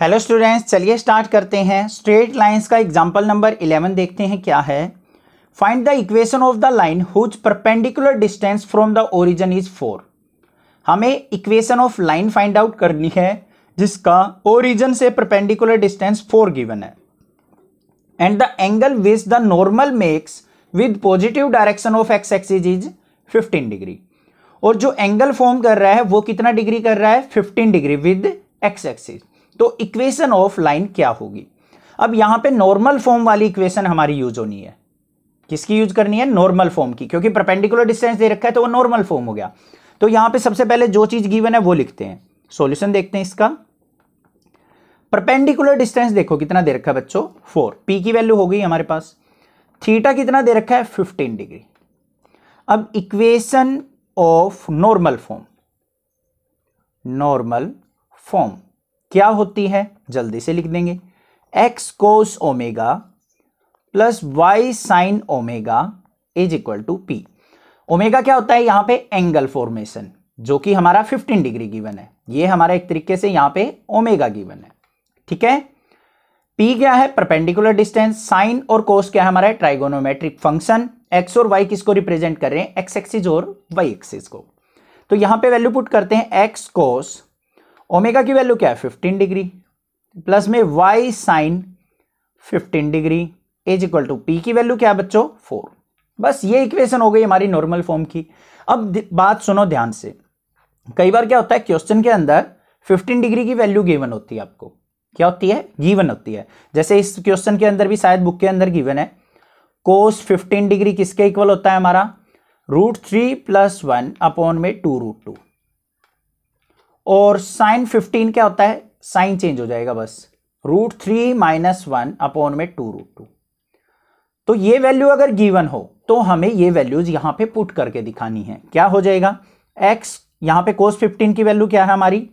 hello students चलिए start करते हैं स्ट्रेट लाइंस का एग्जांपल नंबर 11 देखते हैं क्या है find the equation of the line whose perpendicular distance from the origin is four हमें equation of line find out करनी है जिसका ओरिजिन से परपेंडिकुलर डिस्टेंस फोर गिवन है and the angle which the normal makes with positive direction of x axis is fifteen degree और जो angle form कर रहा है वो कितना डिग्री कर रहा है fifteen degree with x axis तो इक्वेशन ऑफ लाइन क्या होगी अब यहां पे नॉर्मल फॉर्म वाली इक्वेशन हमारी यूज होनी है किसकी यूज करनी है नॉर्मल फॉर्म की क्योंकि परपेंडिकुलर डिस्टेंस दे रखा है तो वो नॉर्मल फॉर्म हो गया तो यहां पे सबसे पहले जो चीज गिवन है वो लिखते हैं सॉल्यूशन देखते हैं इसका परपेंडिकुलर डिस्टेंस देखो कितना दे रखा है बच्चों फोर पी की वैल्यू हो गई हमारे पास थीटा कितना दे रखा है फिफ्टीन डिग्री अब equation of normal form normal form क्या होती है जल्दी से लिख देंगे x cos omega plus y sine omega is equal to p omega क्या होता है यहां पे एंगल फॉर्मेशन जो कि हमारा 15 डिग्री गिवन है ये हमारा एक तरीके से यहां पे ओमेगा गिवन है ठीक है पी क्या है परपेंडिकुलर डिस्टेंस साइन और कोस क्या है हमारा ट्राइगोनोमेट्रिक फंक्शन एक्स और वाई किसको रिप्रेजेंट कर रहे हैं एक्स एक्सिस और वाई एक्सिस को तो यहां पे वैल्यू पुट करते हैं एक्स कोस ओमेगा की वैल्यू क्या है फिफ्टीन डिग्री प्लस में y sine fifteen degree is equal to p की वैल्यू क्या है बच्चों फोर बस ये इक्वेशन हो गई हमारी नॉर्मल फॉर्म की अब बात सुनो ध्यान से कई बार क्या होता है क्वेश्चन के अंदर 15 डिग्री की वैल्यू गिवन होती है आपको क्या होती है गिवन होती है जैसे इस क्वेश्चन के अंदर भी शायद बुक के अंदर गिवन है कोस 15 डिग्री किसके इक्वल होता है हमारा root three plus one upon में टू रूट टू और साइन फिफ्टीन क्या होता है साइन चेंज हो जाएगा बस root three minus one upon में टू रूट टू तो ये वैल्यू अगर गिवन हो तो हमें ये वैल्यूज यहां पे पुट करके दिखानी है क्या हो जाएगा एक्स यहां पे कोस फिफ्टीन की वैल्यू क्या है हमारी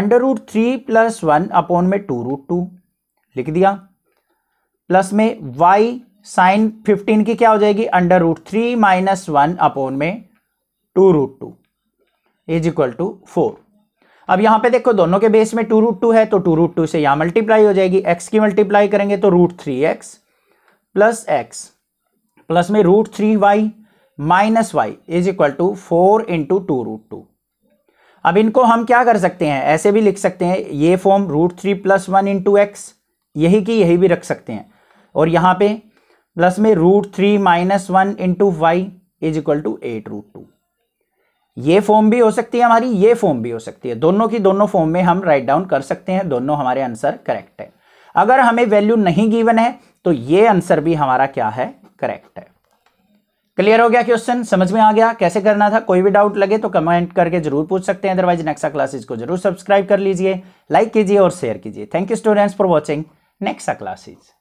under root three plus one upon में टू रूट टू लिख दिया प्लस में वाई साइन फिफ्टीन की क्या हो जाएगी under root three minus one upon में two root two is equal to four अब यहाँ पे देखो दोनों के बेस में टू रूट टू है तो टू रूट टू से यहाँ मल्टीप्लाई हो जाएगी एक्स की मल्टीप्लाई करेंगे तो root three x plus x plus में root three y minus y is equal to four into two root two अब इनको हम क्या कर सकते हैं ऐसे भी लिख सकते हैं ये form root three plus one into x यही की यही भी रख सकते हैं और यहाँ पे प्लस में root three minus one into y is equal to eight root two ये फॉर्म भी हो सकती है हमारी ये फॉर्म भी हो सकती है दोनों की दोनों फॉर्म में हम राइट डाउन कर सकते हैं दोनों हमारे आंसर करेक्ट है अगर हमें वैल्यू नहीं गिवन है तो ये आंसर भी हमारा क्या है करेक्ट है क्लियर हो गया क्वेश्चन समझ में आ गया कैसे करना था कोई भी डाउट लगे तो कमेंट करके जरूर पूछ सकते हैं अदरवाइज नेक्सा क्लासेज को जरूर सब्सक्राइब कर लीजिए लाइक कीजिए और शेयर कीजिए thank you students for watching Nexa classes